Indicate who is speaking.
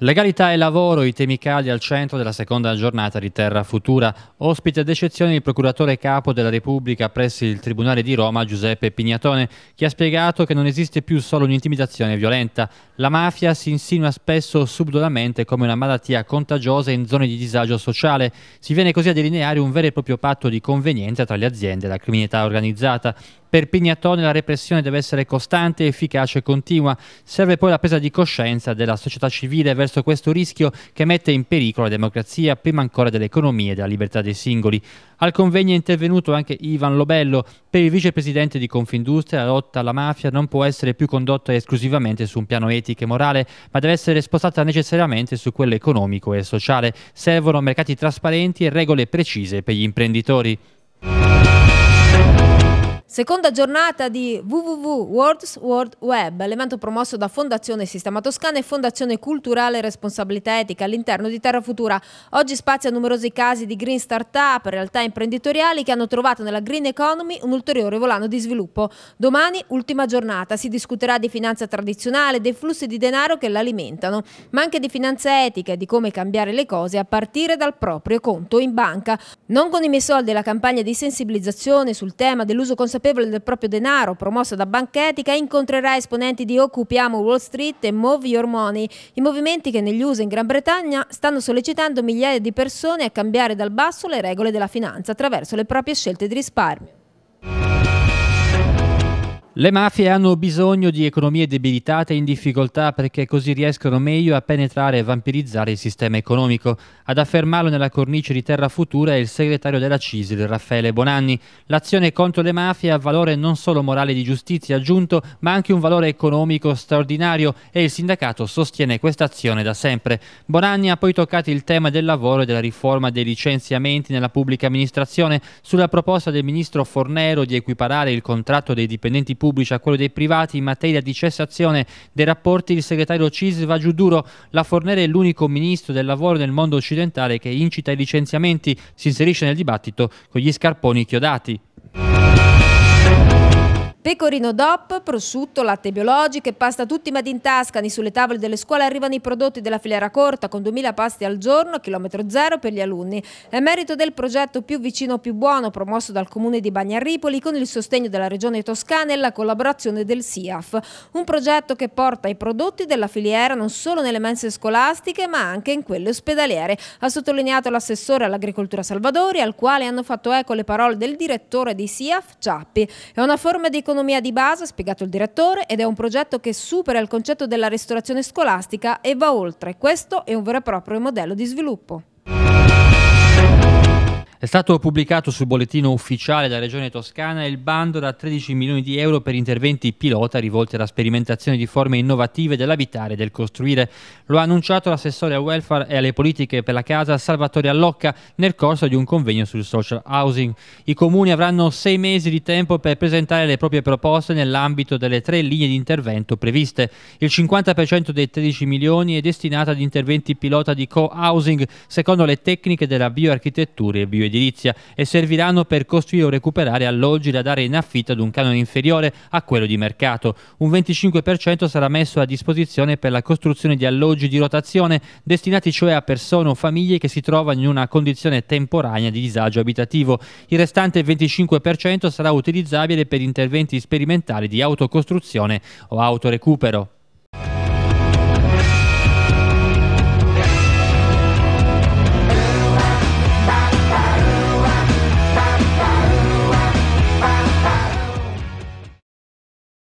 Speaker 1: Legalità e lavoro, i temi caldi al centro della seconda giornata di Terra Futura. Ospite ad eccezione il procuratore capo della Repubblica presso il Tribunale di Roma Giuseppe Pignatone, che ha spiegato che non esiste più solo un'intimidazione violenta. La mafia si insinua spesso subdolamente come una malattia contagiosa in zone di disagio sociale. Si viene così a delineare un vero e proprio patto di convenienza tra le aziende e la criminalità organizzata. Per Pignatone la repressione deve essere costante, efficace e continua. Serve poi la presa di coscienza della società civile verso questo rischio che mette in pericolo la democrazia prima ancora dell'economia e della libertà dei singoli. Al convegno è intervenuto anche Ivan Lobello. Per il vicepresidente di Confindustria la lotta alla mafia non può essere più condotta esclusivamente su un piano etico e morale, ma deve essere spostata necessariamente su quello economico e sociale. Servono mercati trasparenti e regole precise per gli imprenditori.
Speaker 2: Seconda giornata di WWW Worlds World Web, l'evento promosso da Fondazione Sistema Toscana e Fondazione Culturale Responsabilità Etica all'interno di Terra Futura. Oggi spazia numerosi casi di green start-up, realtà imprenditoriali che hanno trovato nella green economy un ulteriore volano di sviluppo. Domani, ultima giornata, si discuterà di finanza tradizionale, dei flussi di denaro che l'alimentano, ma anche di finanza etica e di come cambiare le cose a partire dal proprio conto in banca. Non con i miei soldi la campagna di sensibilizzazione sul tema dell'uso consapevole consapevole del proprio denaro promosso da Banca Etica incontrerà esponenti di Occupiamo Wall Street e Move Your Money, i movimenti che negli USA e in Gran Bretagna stanno sollecitando migliaia di persone a cambiare dal basso le regole della finanza attraverso le proprie scelte di risparmio.
Speaker 1: Le mafie hanno bisogno di economie debilitate e in difficoltà perché così riescono meglio a penetrare e vampirizzare il sistema economico. Ad affermarlo nella cornice di Terra Futura è il segretario della CISL, Raffaele Bonanni. L'azione contro le mafie ha valore non solo morale di giustizia aggiunto, ma anche un valore economico straordinario e il sindacato sostiene questa azione da sempre. Bonanni ha poi toccato il tema del lavoro e della riforma dei licenziamenti nella pubblica amministrazione sulla proposta del ministro Fornero di equiparare il contratto dei dipendenti pubblici pubblici a quello dei privati in materia di cessazione dei rapporti, il segretario CIS va giù duro. La Fornere è l'unico ministro del lavoro nel mondo occidentale che incita i licenziamenti, si inserisce nel dibattito con gli scarponi chiodati.
Speaker 2: Pecorino DOP, prosciutto, latte biologiche, pasta tutti made in Tascani. Sulle tavole delle scuole arrivano i prodotti della filiera corta con 2000 pasti al giorno, chilometro zero per gli alunni. È merito del progetto Più vicino più buono promosso dal comune di Bagnaripoli con il sostegno della regione toscana e la collaborazione del SIAF. Un progetto che porta i prodotti della filiera non solo nelle mense scolastiche ma anche in quelle ospedaliere. Ha sottolineato l'assessore all'agricoltura Salvadori al quale hanno fatto eco le parole del direttore di SIAF Ciappi. È una forma di L'autonomia di base, ha spiegato il direttore, ed è un progetto che supera il concetto della ristorazione scolastica e va oltre. Questo è un vero e proprio modello di sviluppo.
Speaker 1: È stato pubblicato sul bollettino ufficiale della Regione Toscana il bando da 13 milioni di euro per interventi pilota rivolti alla sperimentazione di forme innovative dell'abitare e del costruire. Lo ha annunciato l'assessore al welfare e alle politiche per la casa Salvatore Allocca nel corso di un convegno sul social housing. I comuni avranno sei mesi di tempo per presentare le proprie proposte nell'ambito delle tre linee di intervento previste. Il 50% dei 13 milioni è destinato ad interventi pilota di co-housing secondo le tecniche della bioarchitettura e bioenergia edilizia e serviranno per costruire o recuperare alloggi da dare in affitto ad un canone inferiore a quello di mercato. Un 25% sarà messo a disposizione per la costruzione di alloggi di rotazione, destinati cioè a persone o famiglie che si trovano in una condizione temporanea di disagio abitativo. Il restante 25% sarà utilizzabile per interventi sperimentali di autocostruzione o autorecupero.